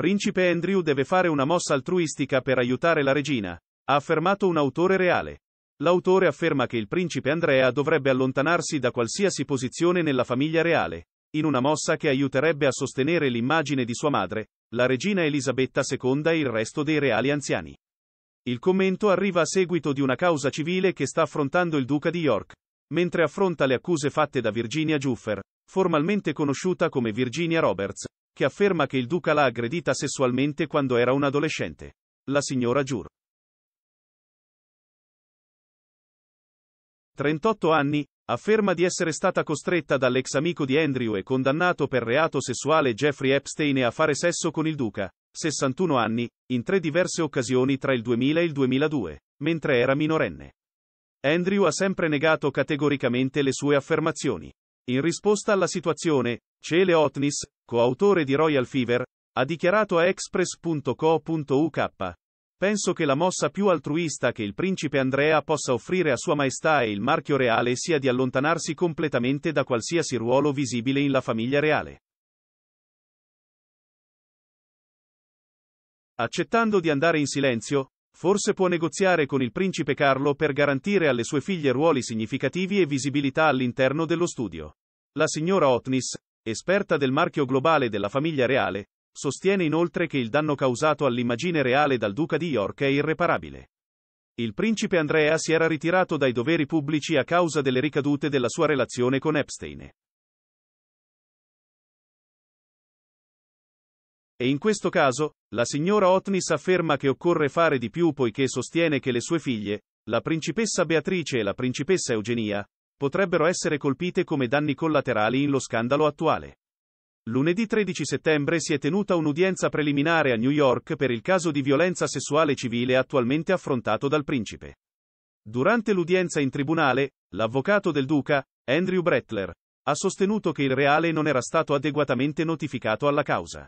Principe Andrew deve fare una mossa altruistica per aiutare la regina, ha affermato un autore reale. L'autore afferma che il principe Andrea dovrebbe allontanarsi da qualsiasi posizione nella famiglia reale, in una mossa che aiuterebbe a sostenere l'immagine di sua madre, la regina Elisabetta II e il resto dei reali anziani. Il commento arriva a seguito di una causa civile che sta affrontando il duca di York, mentre affronta le accuse fatte da Virginia Juffer, formalmente conosciuta come Virginia Roberts, che afferma che il duca l'ha aggredita sessualmente quando era un adolescente. La signora Giur. 38 anni, afferma di essere stata costretta dall'ex amico di Andrew e condannato per reato sessuale Jeffrey Epstein e a fare sesso con il duca, 61 anni, in tre diverse occasioni tra il 2000 e il 2002, mentre era minorenne. Andrew ha sempre negato categoricamente le sue affermazioni. In risposta alla situazione, Cele Otnis, coautore di Royal Fever, ha dichiarato a express.co.uk. Penso che la mossa più altruista che il principe Andrea possa offrire a Sua Maestà e il marchio reale sia di allontanarsi completamente da qualsiasi ruolo visibile in la famiglia reale. Accettando di andare in silenzio, forse può negoziare con il principe Carlo per garantire alle sue figlie ruoli significativi e visibilità all'interno dello studio. La signora Otnis, esperta del marchio globale della famiglia reale, sostiene inoltre che il danno causato all'immagine reale dal duca di York è irreparabile. Il principe Andrea si era ritirato dai doveri pubblici a causa delle ricadute della sua relazione con Epstein. E in questo caso, la signora Otnis afferma che occorre fare di più poiché sostiene che le sue figlie, la principessa Beatrice e la principessa Eugenia, potrebbero essere colpite come danni collaterali in lo scandalo attuale. Lunedì 13 settembre si è tenuta un'udienza preliminare a New York per il caso di violenza sessuale civile attualmente affrontato dal principe. Durante l'udienza in tribunale, l'avvocato del duca, Andrew Brettler, ha sostenuto che il reale non era stato adeguatamente notificato alla causa.